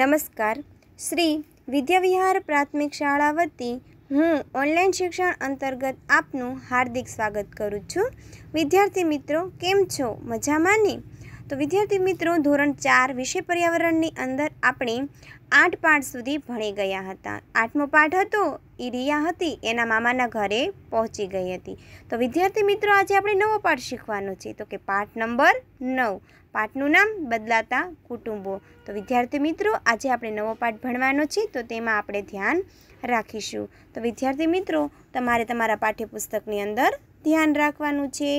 નમસ્કાર શ્રી વિદ્યાવિહાર પ્રાથમિક શાળા વતી હું ઓનલાઈન શિક્ષણ અંતર્ગત આપનું હાર્દિક સ્વાગત કરું છું વિદ્યાર્થી મિત્રો કેમ છો મજામાં ને તો વિદ્યાર્થી મિત્રો ધોરણ ચાર વિષય પર્યાવરણની અંદર આપણે આઠ પાઠ સુધી ભણી ગયા હતા આઠમો પાઠ હતો એ રિયા હતી એના મામાના ઘરે પહોંચી ગઈ હતી તો વિદ્યાર્થી મિત્રો આજે આપણે નવો પાઠ શીખવાનો છે તો કે પાઠ નંબર નવ પાઠનું નામ બદલાતા કુટુંબો તો વિદ્યાર્થી મિત્રો આજે આપણે નવો પાઠ ભણવાનો છે તો તેમાં આપણે ધ્યાન રાખીશું તો વિદ્યાર્થી મિત્રો તમારે તમારા પાઠ્યપુસ્તકની અંદર ધ્યાન રાખવાનું છે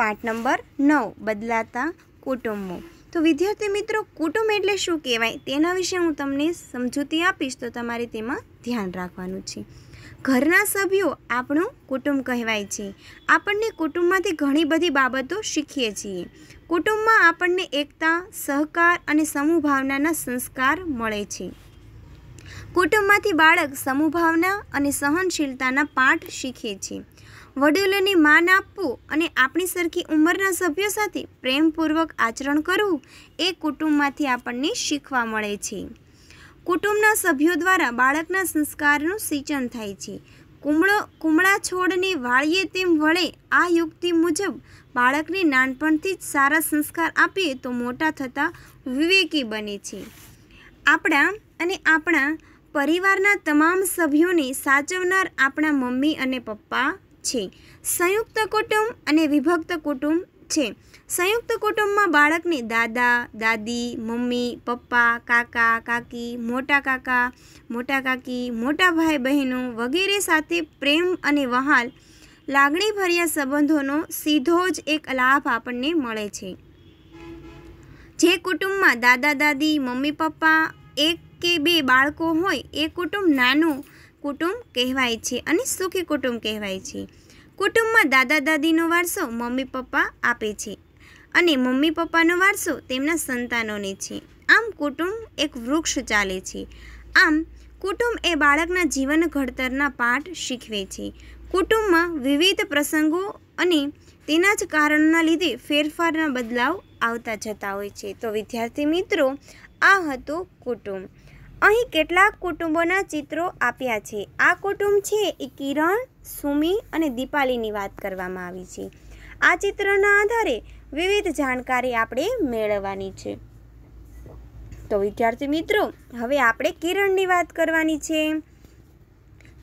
પાઠ નંબર નવ બદલાતા કુટુંબો તો વિદ્યાર્થી મિત્રો કુટુંબ એટલે શું કહેવાય તેના વિશે હું તમને સમજૂતી આપીશ તો તમારે તેમાં ધ્યાન રાખવાનું છે ઘરના સભ્યો આપણું કુટુંબ કહેવાય છે આપણને કુટુંબમાંથી ઘણી બધી બાબતો શીખીએ છીએ કુટુંબમાં આપણને એકતા સહકાર અને સમૂહ ભાવનાના સંસ્કાર મળે છે કુટુંબમાંથી બાળક સમૂહભાવના અને સહનશીલતાના પાઠ શીખે છે વડીલોને માન આપવું અને આપણી સરખી ઉંમરના સભ્યો સાથે પ્રેમપૂર્વક આચરણ કરવું એ કુટુંબમાંથી આપણને શીખવા મળે છે કુટુંબના સભ્યો દ્વારા બાળકના સંસ્કારનું સિંચન થાય છે કુમળો કુમળા છોડને વાળીએ તેમ વળે આ યુક્તિ મુજબ બાળકને નાનપણથી જ સારા સંસ્કાર આપીએ તો મોટા થતાં વિવેકી બને છે આપણા અને આપણા પરિવારના તમામ સભ્યોને સાચવનાર આપણા મમ્મી અને પપ્પા છે સંયુક્ત કુટુંબ અને વિભક્ત કુટુંબ છે સંયુક્ત કુટુંબમાં બાળકને દાદા દાદી મમ્મી પપ્પા કાકા કાકી મોટા કાકા મોટા કાકી મોટા ભાઈ બહેનો વગેરે સાથે પ્રેમ અને વહાલ લાગણીભર્યા સંબંધોનો સીધો જ એક લાભ આપણને મળે છે જે કુટુંબમાં દાદા દાદી મમ્મી પપ્પા એક કે બે બાળકો હોય એ કુટુંબ નાનું કુટુંબ કહેવાય છે અને સુખી કુટુંબ કહેવાય છે કુટુંબમાં દાદા દાદીનો વારસો મમ્મી પપ્પા આપે છે અને મમ્મી પપ્પાનો વારસો તેમના સંતાનોને છે આમ કુટુંબ એક વૃક્ષ ચાલે છે આમ કુટુંબ એ બાળકના જીવન ઘડતરના પાઠ શીખવે છે કુટુંબમાં વિવિધ પ્રસંગો અને તેના જ કારણના લીધે ફેરફારના બદલાવ આવતા જતા હોય છે તો વિદ્યાર્થી મિત્રો આ હતું કુટુંબ અહીં કેટલાક કુટુંબોના ચિત્રો આપ્યા છે આ કુટુંબ છે એ કિરણ સુમી અને દીપાલીની વાત કરવામાં આવી છે આ ચિત્રના આધારે વિવિધ જાણકારી આપણે મેળવવાની છે તો વિદ્યાર્થી મિત્રો હવે આપણે કિરણની વાત કરવાની છે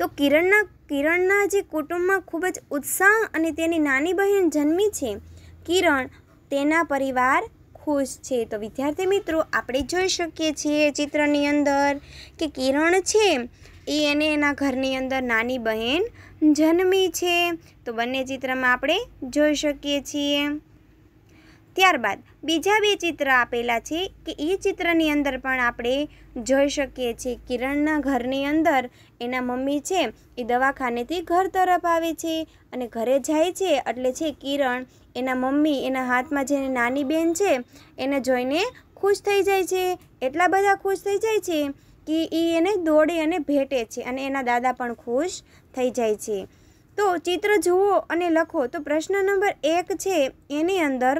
તો કિરણના કિરણના જે કુટુંબમાં ખૂબ જ ઉત્સાહ અને તેની નાની બહેન જન્મી છે કિરણ તેના પરિવાર ખુશ છે તો વિદ્યાર્થી મિત્રો આપણે જોઈ શકીએ છીએ ચિત્રની અંદર કે કિરણ છે એ એને એના ઘરની અંદર નાની બહેન જન્મી છે તો બંને ચિત્રમાં આપણે જોઈ શકીએ છીએ ત્યારબાદ બીજા બે ચિત્ર આપેલા છે કે એ ચિત્રની અંદર પણ આપણે જોઈ શકીએ છીએ કિરણના ઘરની અંદર એના મમ્મી છે એ દવાખાનેથી ઘર તરફ આવે છે અને ઘરે જાય છે એટલે છે કિરણ એના મમ્મી એના હાથમાં જેની નાની બેન છે એને જોઈને ખુશ થઈ જાય છે એટલા બધા ખુશ થઈ જાય છે કે એ એને દોડે અને ભેટે છે અને એના દાદા પણ ખુશ થઈ જાય છે તો ચિત્ર જુઓ અને લખો તો પ્રશ્ન નંબર એક છે એની અંદર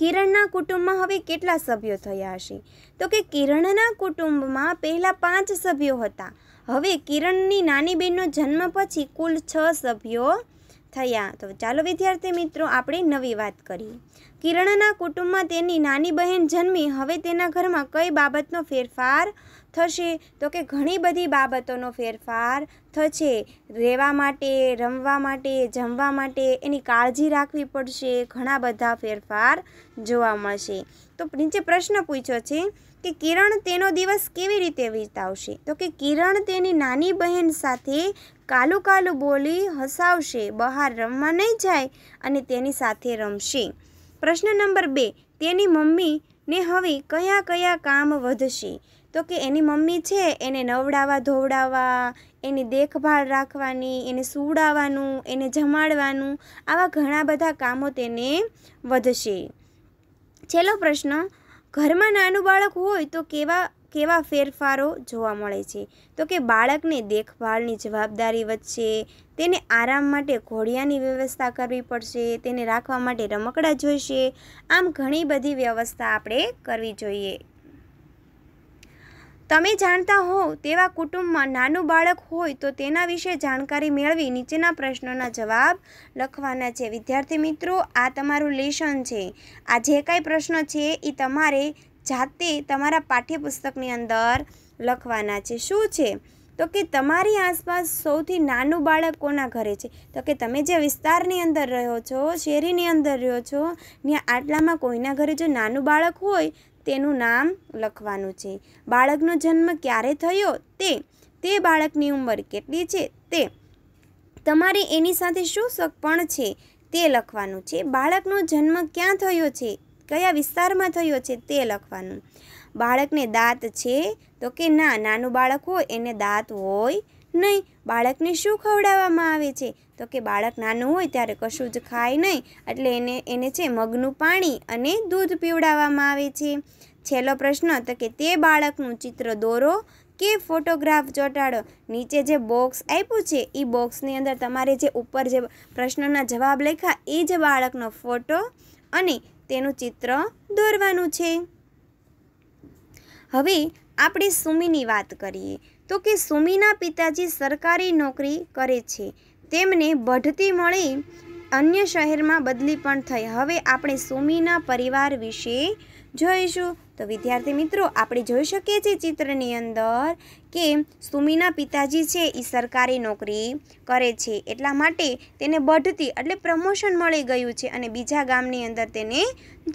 કિરણના કુટુંબમાં હવે કેટલા સભ્યો થયા હશે તો કે કિરણના કુટુંબમાં પહેલાં પાંચ સભ્યો હતા હવે કિરણની નાની બહેનનો જન્મ પછી કુલ છ સભ્યો થયા તો ચાલો વિદ્યાર્થી મિત્રો આપણે નવી વાત કરીએ કિરણના કુટુંબમાં તેની નાની બહેન જન્મી હવે તેના ઘરમાં કઈ બાબતનો ફેરફાર થશે તો કે ઘણી બધી બાબતોનો ફેરફાર થશે રહેવા માટે રમવા માટે જમવા માટે એની કાળજી રાખવી પડશે ઘણા બધા ફેરફાર જોવા મળશે તો નીચે પ્રશ્ન પૂછ્યો છે કે કિરણ તેનો દિવસ કેવી રીતે વિતાવશે તો કે કિરણ તેની નાની બહેન સાથે કાલું કાલું બોલી હસાવશે બહાર રમવા નહીં જાય અને તેની સાથે રમશે પ્રશ્ન નંબર બે તેની મમ્મીને હવે કયા કયા કામ વધશે તો કે એની મમ્મી છે એને નવડાવવા ધોવડાવવા એની દેખભાળ રાખવાની એને સુવડાવવાનું એને જમાડવાનું આવા ઘણા બધા કામો તેને વધશે છેલ્લો પ્રશ્ન ઘરમાં નાનું બાળક હોય તો કેવા કેવા ફેરફારો જોવા મળે છે તો કે બાળકને દેખભાળની જવાબદારી વધશે તેને આરામ માટે ઘોડિયાની વ્યવસ્થા કરવી પડશે તેને રાખવા માટે રમકડા જોઈશે આમ ઘણી બધી વ્યવસ્થા આપણે કરવી જોઈએ તમે જાણતા હો તેવા કુટુંબમાં નાનું બાળક હોય તો તેના વિશે જાણકારી મેળવી નીચેના પ્રશ્નોના જવાબ લખવાના છે વિદ્યાર્થી મિત્રો આ તમારું લેશન છે આ જે કાંઈ પ્રશ્ન છે એ તમારે જાતે તમારા પાઠ્યપુસ્તકની અંદર લખવાના છે શું છે તો કે તમારી આસપાસ સૌથી નાનું બાળક કોના ઘરે છે તો કે તમે જે વિસ્તારની અંદર રહ્યો છો શેરીની અંદર રહ્યો છો ત્યાં આટલામાં કોઈના ઘરે જો નાનું બાળક હોય તેનું નામ લખવાનું છે બાળકનો જન્મ ક્યારે થયો તે તે બાળકની ઉંમર કેટલી છે તે તમારે એની સાથે શું સગપણ છે તે લખવાનું છે બાળકનો જન્મ ક્યાં થયો છે કયા વિસ્તારમાં થયો છે તે લખવાનું બાળકને દાંત છે તો કે ના નાનું બાળક હોય એને દાંત હોય નહીં બાળકને શું ખવડાવવામાં આવે છે તો કે બાળક નાનું હોય ત્યારે કશું જ ખાય નહીં એટલે એને એને છે મગનું પાણી અને દૂધ પીવડાવવામાં આવે છે છેલ્લો પ્રશ્ન તો કે તે બાળકનું ચિત્ર દોરો કે ફોટોગ્રાફ ચોંટાડો નીચે જે બોક્સ આપ્યું છે એ બોક્સની અંદર તમારે જે ઉપર જે પ્રશ્નના જવાબ લખ્યા એ જ બાળકનો ફોટો અને તેનું ચિત્ર દોરવાનું છે હવે આપણે સુમીની વાત કરીએ તો કે સુમીના પિતાજી સરકારી નોકરી કરે છે તેમને બઢતી મળી અન્ય શહેરમાં બદલી પણ થઈ હવે આપણે સુમીના પરિવાર વિશે જોઈશું તો વિદ્યાર્થી મિત્રો આપણે જોઈ શકીએ છીએ ચિત્રની અંદર કે સુમીના પિતાજી છે એ સરકારી નોકરી કરે છે એટલા માટે તેને બઢતી એટલે પ્રમોશન મળી ગયું છે અને બીજા ગામની અંદર તેને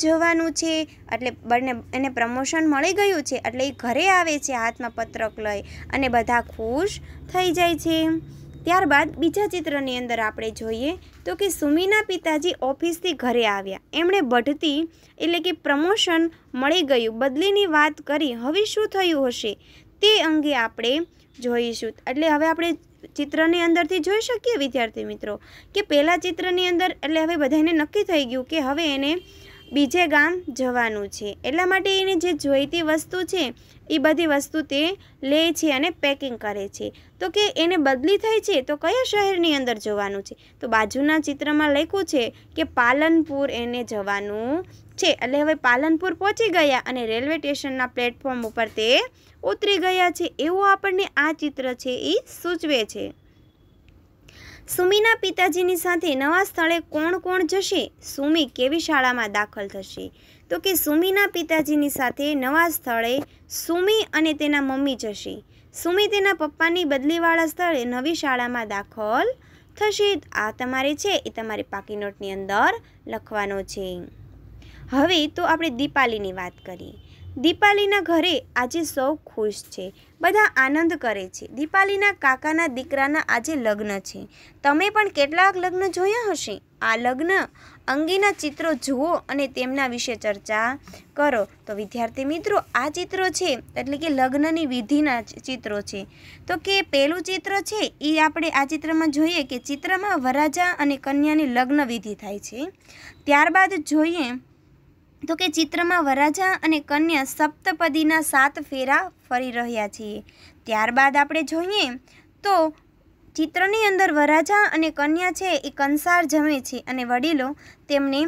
જવાનું છે એટલે બંને એને પ્રમોશન મળી ગયું છે એટલે એ ઘરે આવે છે હાથમાં પત્રક લઈ અને બધા ખુશ થઈ જાય છે ત્યારબાદ બીજા ચિત્રની અંદર આપણે જોઈએ તો કે સુમીના પિતાજી ઓફિસથી ઘરે આવ્યા એમણે બઢતી એટલે કે પ્રમોશન મળી ગયું બદલીની વાત કરી હવે શું થયું હશે તે અંગે આપણે જોઈશું એટલે હવે આપણે ચિત્રની અંદરથી જોઈ શકીએ વિદ્યાર્થી મિત્રો કે પહેલાં ચિત્રની અંદર એટલે હવે બધાને નક્કી થઈ ગયું કે હવે એને બીજે ગામ જવાનું છે એટલા માટે એને જે જોઈતી વસ્તુ છે એ બધી વસ્તુ તે લે છે અને પેકિંગ કરે છે તો કે એને બદલી થઈ છે તો કયા શહેરની અંદર જવાનું છે તો બાજુના ચિત્રમાં લખ્યું છે કે પાલનપુર એને જવાનું છે એટલે હવે પાલનપુર પહોંચી ગયા અને રેલવે સ્ટેશનના પ્લેટફોર્મ ઉપર તે ઉતરી ગયા છે એવું આપણને આ ચિત્ર છે એ સૂચવે છે સુમીના પિતાજીની સાથે નવા સ્થળે કોણ કોણ જશે સુમી કેવી શાળામાં દાખલ થશે તો કે સુમીના પિતાજીની સાથે નવા સ્થળે સુમી અને તેના મમ્મી જશે સુમિત એના પપ્પાની બદલીવાળા સ્થળે નવી શાળામાં દાખલ થશે આ તમારે છે એ તમારી પાકી નોટની અંદર લખવાનો છે હવે તો આપણે દીપાલીની વાત કરીએ દીપાલીના ઘરે આજે સૌ ખુશ છે બધા આનંદ કરે છે દીપાલીના કાકાના દીકરાના આજે લગ્ન છે તમે પણ કેટલાક લગ્ન જોયા હશે આ લગ્ન અંગેના ચિત્રો જુઓ અને તેમના વિશે ચર્ચા કરો તો વિદ્યાર્થી મિત્રો આ ચિત્રો છે એટલે કે લગ્નની વિધિના ચિત્રો છે તો કે પહેલું ચિત્ર છે એ આપણે આ ચિત્રમાં જોઈએ કે ચિત્રમાં વરાજા અને કન્યાની લગ્ન વિધિ થાય છે ત્યારબાદ જોઈએ તો કે ચિત્રમાં વરાજા અને કન્યા સપ્તપદીના સાત ફેરા ફરી રહ્યા છીએ ત્યારબાદ આપણે જોઈએ તો ચિત્રની અંદર વરાજા અને કન્યા છે એ કંસાર જમે છે અને વડીલો તેમને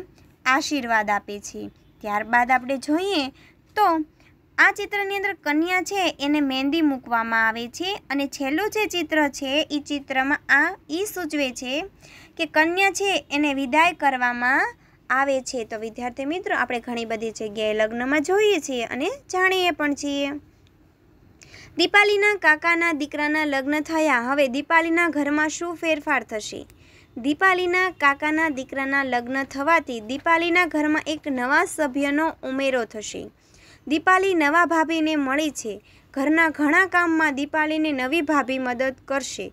આશીર્વાદ આપે છે ત્યારબાદ આપણે જોઈએ તો આ ચિત્રની અંદર કન્યા છે એને મહેંદી મૂકવામાં આવે છે અને છેલ્લું જે ચિત્ર છે એ ચિત્રમાં આ એ સૂચવે છે કે કન્યા છે એને વિદાય કરવામાં આવે છે તો વિદ્યાર્થી મિત્રો આપણે ઘણી બધી જગ્યાએ લગ્નમાં જોઈએ છીએ અને જાણીએ પણ છીએ દીપાલીના કાકાના દીકરાના લગ્ન થયા હવે દીપાલીના ઘરમાં શું ફેરફાર થશે દીપાલીના કાકાના દીકરાના લગ્ન થવાથી દીપાલીના ઘરમાં એક નવા સભ્યનો ઉમેરો થશે દીપાલી નવા ભાભીને મળી છે ઘરના ઘણા કામમાં દીપાલીને નવી ભાભી મદદ કરશે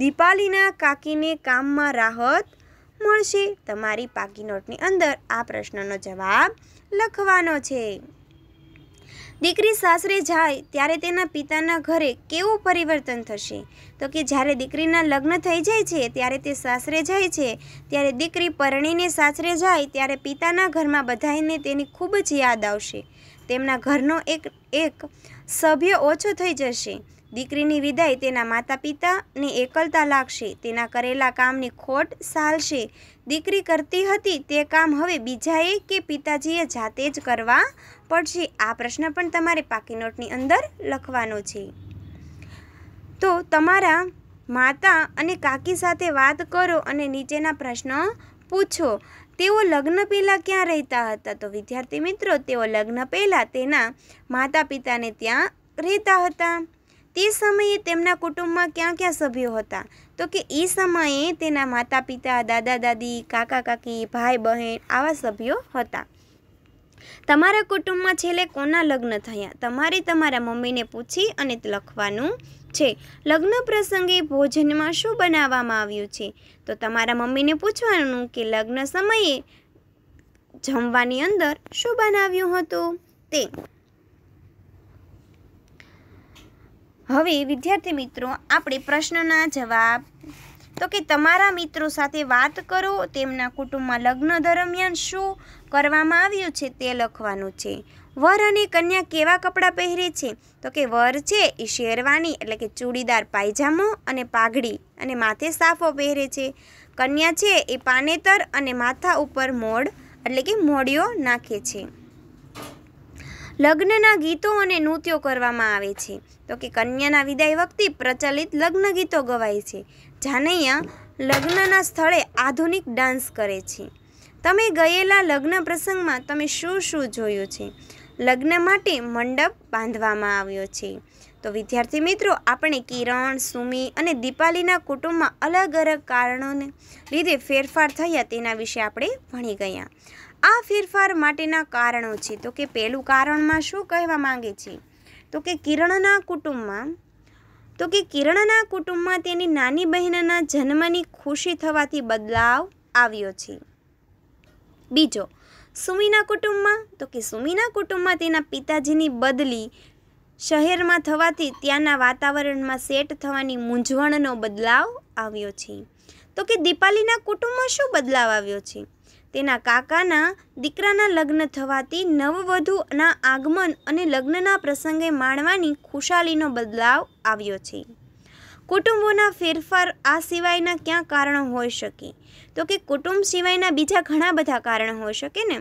દીપાલીના કાકીને કામમાં રાહત મળશે તમારી પાકી નોટની અંદર આ પ્રશ્નનો જવાબ લખવાનો છે દીકરી સાસરે જાય ત્યારે તેના પિતાના ઘરે કેવું પરિવર્તન થશે તો કે જ્યારે દીકરીના લગ્ન થઈ જાય છે ત્યારે તે સાસરે જાય છે ત્યારે દીકરી પરણીને સાસરે જાય ત્યારે પિતાના ઘરમાં બધાને તેની ખૂબ જ યાદ આવશે તેમના ઘરનો એક એક સભ્ય ઓછો થઈ જશે દીકરીની વિદાય તેના માતા પિતાને એકલતા લાગશે તેના કરેલા કામની ખોટ સાલશે દીકરી કરતી હતી તે કામ હવે બીજાએ કે પિતાજીએ જાતે જ કરવા પડશે આ પ્રશ્ન પણ તમારે પાકી નોટની અંદર લખવાનો છે તો તમારા માતા અને કાકી સાથે વાત કરો અને નીચેના પ્રશ્નો પૂછો તેઓ લગ્ન પહેલાં ક્યાં રહેતા હતા તો વિદ્યાર્થી મિત્રો તેઓ લગ્ન પહેલાં તેના માતા પિતાને ત્યાં રહેતા હતા તે સમયે તેમના કુટુંબમાં ક્યાં ક્યાં સભ્યો હતા તો કે એ સમયે તેના માતા પિતા દાદા દાદી કાકા કાકી ભાઈ બહેન આવા સભ્યો હતા તમારા કુટુંબમાં છેલ્લે કોના લગ્ન થયા તમારે તમારા મમ્મીને પૂછી અને લખવાનું છે લગ્ન પ્રસંગે ભોજનમાં શું બનાવવામાં આવ્યું છે તો તમારા મમ્મીને પૂછવાનું કે લગ્ન સમયે જમવાની અંદર શું બનાવ્યું હતું તે હવે વિદ્યાર્થી મિત્રો આપણે પ્રશ્નના જવાબ તો કે તમારા મિત્રો સાથે વાત કરો તેમના કુટુંબમાં લગ્ન દરમિયાન શું કરવામાં આવ્યું છે તે લખવાનું છે વર અને કન્યા કેવા કપડાં પહેરે છે તો કે વર છે એ શેરવાની એટલે કે ચૂડીદાર પાયજામો અને પાઘડી અને માથે સાફો પહેરે છે કન્યા છે એ પાનેતર અને માથા ઉપર મોડ એટલે કે મોડિયો નાખે છે લગ્નના ગીતો અને નૃત્યો કરવામાં આવે છે તો કે કન્યાના વિદાય વખતે પ્રચલિત લગ્ન ગીતો ગવાય છે જાનૈયા લગ્નના સ્થળે આધુનિક ડાન્સ કરે છે તમે ગયેલા લગ્ન પ્રસંગમાં તમે શું શું જોયું છે લગ્ન માટે મંડપ બાંધવામાં આવ્યો છે તો વિદ્યાર્થી મિત્રો આપણે કિરણ સુમી અને દીપાલીના કુટુંબમાં અલગ અલગ કારણોને લીધે ફેરફાર થયા તેના વિશે આપણે ભણી ગયા આ ફેરફાર માટેના કારણો છે તો કે પહેલું કારણમાં શું કહેવા માંગે છે તો કે કિરણના કુટુંબમાં તો કે કિરણના કુટુંબમાં તેની નાની બહેનના જન્મની ખુશી થવાથી બદલાવ આવ્યો છે બીજો સુમીના કુટુંબમાં તો કે સુમીના કુટુંબમાં તેના પિતાજીની બદલી શહેરમાં થવાથી ત્યાંના વાતાવરણમાં સેટ થવાની મૂંઝવણનો બદલાવ આવ્યો છે તો કે દીપાલીના કુટુંબમાં શું બદલાવ આવ્યો છે તેના કાકાના દીકરાના લગ્ન થવાથી નવવધુના આગમન અને લગ્નના પ્રસંગે માણવાની ખુશાલીનો બદલાવ આવ્યો છે કુટુંબોના ફેરફાર આ સિવાયના ક્યાં કારણો હોઈ શકે તો કે કુટુંબ સિવાયના બીજા ઘણા બધા કારણો હોઈ શકે ને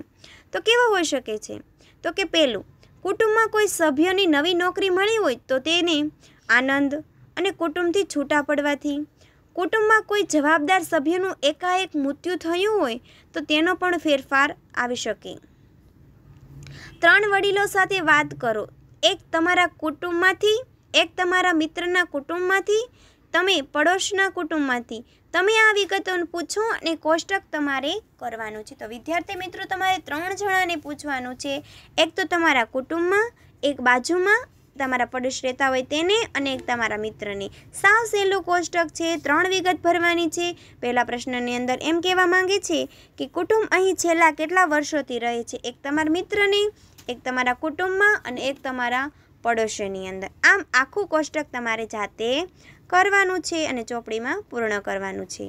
તો કેવા હોઈ શકે છે તો કે પહેલું કુટુંબમાં કોઈ સભ્યની નવી નોકરી મળી હોય તો તેને આનંદ અને કુટુંબથી છૂટા પડવાથી કુટુંબમાં કોઈ જવાબદાર સભ્યનું એકાએક મૃત્યુ થયું હોય તો તેનો પણ ફેરફાર આવી શકે ત્રણ વડીલો સાથે વાત કરો એક તમારા કુટુંબમાંથી એક તમારા મિત્રના કુટુંબમાંથી તમે પડોશના કુટુંબમાંથી તમે આ વિગતોને પૂછો અને કોષ્ટક તમારે કરવાનું છે તો વિદ્યાર્થી મિત્રો તમારે ત્રણ જણાને પૂછવાનું છે એક તો તમારા કુટુંબમાં એક બાજુમાં તમારા પડોશ રહેતા હોય તેને અને એક તમારા મિત્રને સાવ સહેલું કોષ્ટક છે ત્રણ વિગત ભરવાની છે પહેલા પ્રશ્નની અંદર એમ કહેવા માંગે છે કે કુટુંબ અહીં છેલ્લા કેટલા વર્ષોથી રહે છે એક તમારા મિત્રને એક તમારા કુટુંબમાં અને એક તમારા પડોશીની અંદર આમ આખું કોષ્ટક તમારે જાતે કરવાનું છે અને ચોપડીમાં પૂર્ણ કરવાનું છે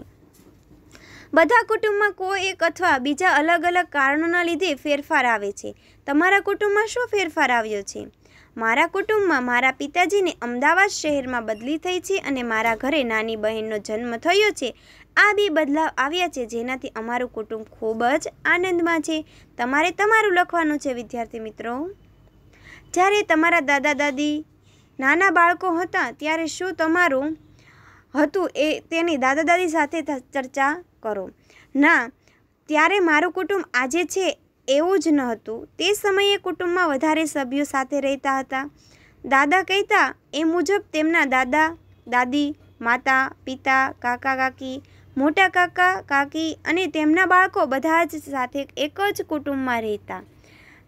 બધા કુટુંબમાં કોઈ એક અથવા બીજા અલગ અલગ કારણોના લીધે ફેરફાર આવે છે તમારા કુટુંબમાં શું ફેરફાર આવ્યો છે મારા કુટુંબમાં મારા પિતાજીની અમદાવાદ શહેરમાં બદલી થઈ છે અને મારા ઘરે નાની બહેનનો જન્મ થયો છે આ બે બદલાવ આવ્યા છે જેનાથી અમારું કુટુંબ ખૂબ જ આનંદમાં છે તમારે તમારું લખવાનું છે વિદ્યાર્થી મિત્રો જ્યારે તમારા દાદા દાદી નાના બાળકો હતા ત્યારે શું તમારું હતું એ તેની દાદા દાદી સાથે ચર્ચા કરો ના ત્યારે મારું કુટુંબ આજે છે એવું જ ન હતું તે સમયે કુટુંબમાં વધારે સભ્યો સાથે રહેતા હતા દાદા કહેતા એ મુજબ તેમના દાદા દાદી માતા પિતા કાકા કાકી મોટા કાકા કાકી અને તેમના બાળકો બધા જ સાથે એક જ કુટુંબમાં રહેતા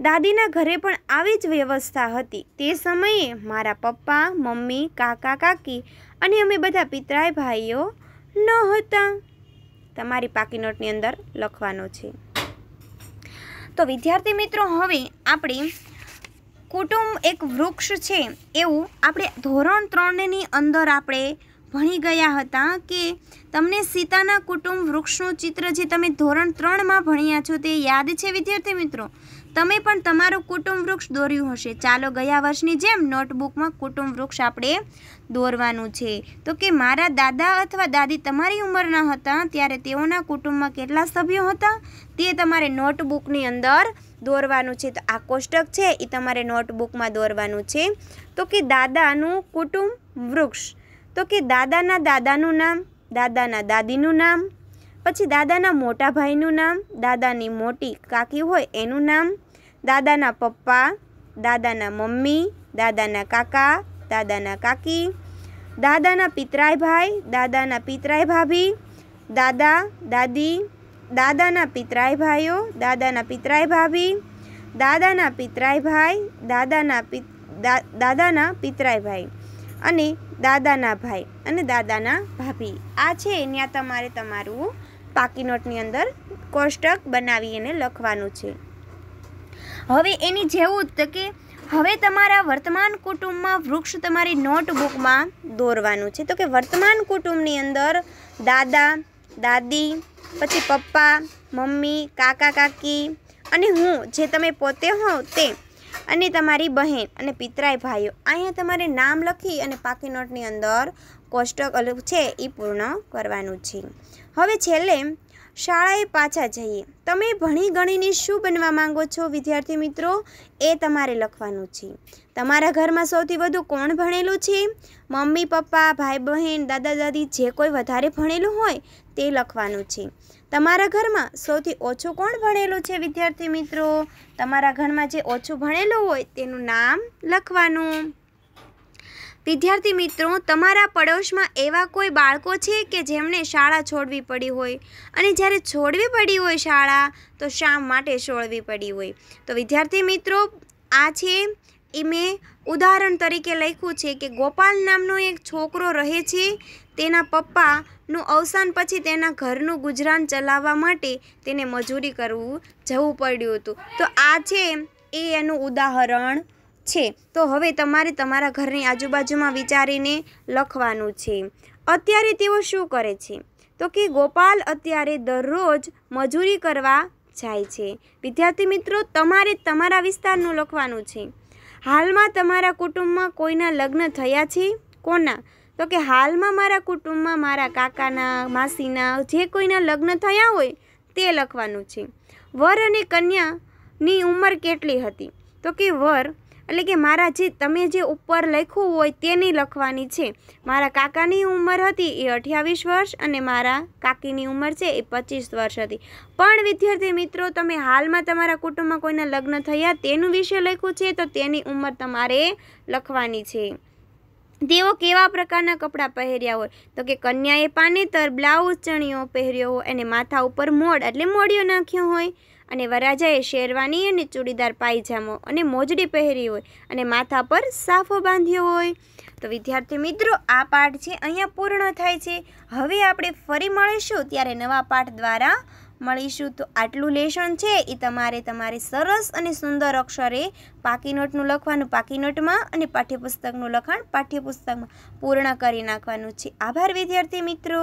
દાદીના ઘરે પણ આવી જ વ્યવસ્થા હતી તે સમયે મારા પપ્પા મમ્મી કાકા કાકી અને અમે બધા પિતરાય ભાઈઓ ન હતા તમારી પાકી નોટની અંદર લખવાનો છે તો વિદ્યાર્થી મિત્રો હવે આપણે કુટુંબ એક વૃક્ષ છે એવું આપણે ધોરણ ત્રણની અંદર આપણે ભણી ગયા હતા કે તમને સીતાના કુટુંબ વૃક્ષનું ચિત્ર જે તમે ધોરણ ત્રણમાં ભણ્યા છો તે યાદ છે વિદ્યાર્થી મિત્રો તમે પણ તમારું કુટુંબ વૃક્ષ દોર્યું હશે ચાલો ગયા વર્ષની જેમ નોટબુકમાં કુટુંબ વૃક્ષ આપણે દોરવાનું છે તો કે મારા દાદા અથવા દાદી તમારી ઉંમરના હતા ત્યારે તેઓના કુટુંબમાં કેટલા સભ્યો હતા તે તમારે નોટબુકની અંદર દોરવાનું છે તો આ કોષ્ટક છે એ તમારે નોટબુકમાં દોરવાનું છે તો કે દાદાનું કુટુંબ વૃક્ષ તો કે દાદાના દાદાનું નામ દાદાના દાદીનું નામ પછી દાદાના મોટા ભાઈનું નામ દાદાની મોટી કાકી હોય એનું નામ દાદાના પપ્પા દાદાના મમ્મી દાદાના કાકા દાદાના કાકી દાદાના પિતરાય ભાઈ દાદાના પિતરાય ભાભી દાદા દાદી દાદાના પિતરાય ભાઈઓ દાદાના પિતરાય ભાભી દાદાના પિતરાય ભાઈ દાદાના દાદાના પિતરાય ભાઈ અને દાદાના ભાઈ અને દાદાના ભાભી આ છે ત્યાં તમારે તમારું પાકી નોટની અંદર કોષ્ટક બનાવી એને લખવાનું છે હવે એની જેવું જ કે હવે તમારા વર્તમાન કુટુંબમાં વૃક્ષ તમારી નોટબુકમાં દોરવાનું છે તો કે વર્તમાન કુટુંબની અંદર દાદા દાદી પછી પપ્પા મમ્મી કાકા કાકી અને હું જે તમે પોતે હો તે અને તમારી બહેન અને પિતરાય ભાઈઓ અહીંયા તમારે નામ લખી અને પાકી નોટની અંદર કોષ્ટક છે એ પૂર્ણ કરવાનું છે હવે છેલ્લે શાળાએ પાછા જઈએ તમે ભણી ગણીને શું બનવા માંગો છો વિદ્યાર્થી મિત્રો એ તમારે લખવાનું છે તમારા ઘરમાં સૌથી વધુ કોણ ભણેલું છે મમ્મી પપ્પા ભાઈ બહેન દાદા દાદી જે કોઈ વધારે ભણેલું હોય તે લખવાનું છે તમારા ઘરમાં સૌથી ઓછું કોણ ભણેલું છે વિદ્યાર્થી મિત્રો તમારા ઘરમાં જે ઓછું ભણેલું હોય તેનું નામ લખવાનું વિદ્યાર્થી મિત્રો તમારા પડોશમાં એવા કોઈ બાળકો છે કે જેમણે શાળા છોડવી પડી હોય અને જ્યારે છોડવી પડી હોય શાળા તો શા માટે છોડવી પડી હોય તો વિદ્યાર્થી મિત્રો આ છે એ મેં ઉદાહરણ તરીકે લખ્યું છે કે ગોપાલ નામનો એક છોકરો રહે છે તેના પપ્પાનું અવસાન પછી તેના ઘરનું ગુજરાન ચલાવવા માટે તેને મજૂરી કરવું જવું પડ્યું હતું તો આ છે એ એનું ઉદાહરણ છે તો હવે તમારે તમારા ઘરની આજુબાજુમાં વિચારીને લખવાનું છે અત્યારે તેઓ શું કરે છે તો કે ગોપાલ અત્યારે દરરોજ મજૂરી કરવા જાય છે વિદ્યાર્થી મિત્રો તમારે તમારા વિસ્તારનું લખવાનું છે હાલમાં તમારા કુટુંબમાં કોઈના લગ્ન થયા છે કોના તો કે હાલમાં મારા કુટુંબમાં મારા કાકાના માસીના જે કોઈના લગ્ન થયા હોય તે લખવાનું છે વર અને કન્યાની ઉંમર કેટલી હતી તો કે વર એટલે કે મારા જે તમે જે ઉપર લખ્યું હોય તેની લખવાની છે મારા કાકાની ઉંમર હતી એ અઠ્યાવીસ વર્ષ અને મારા કાકીની ઉંમર છે એ પચીસ વર્ષ હતી પણ વિદ્યાર્થી મિત્રો તમે હાલમાં તમારા કુટુંબમાં કોઈના લગ્ન થયા તેનું વિશે લખ્યું છે તો તેની ઉંમર તમારે લખવાની છે તેઓ કેવા પ્રકારના કપડાં પહેર્યા હોય તો કે કન્યાએ પાનેતર બ્લાઉઝ ચણિયો પહેર્યો હોય અને માથા ઉપર મોડ એટલે મોડિયો નાખ્યો હોય અને વરાજાએ શેરવાની અને ચૂડીદાર પાયજામો અને મોજડી પહેરી હોય અને માથા પર સાફો બાંધ્યો હોય તો વિદ્યાર્થી મિત્રો આ પાઠ છે અહીંયા પૂર્ણ થાય છે હવે આપણે ફરી મળીશું ત્યારે નવા પાઠ દ્વારા મળીશું તો આટલું લેશન છે એ તમારે તમારે સરસ અને સુંદર અક્ષરે પાકી નોટનું લખવાનું પાકી નોટમાં અને પાઠ્યપુસ્તકનું લખાણ પાઠ્યપુસ્તકમાં પૂર્ણ કરી નાખવાનું છે આભાર વિદ્યાર્થી મિત્રો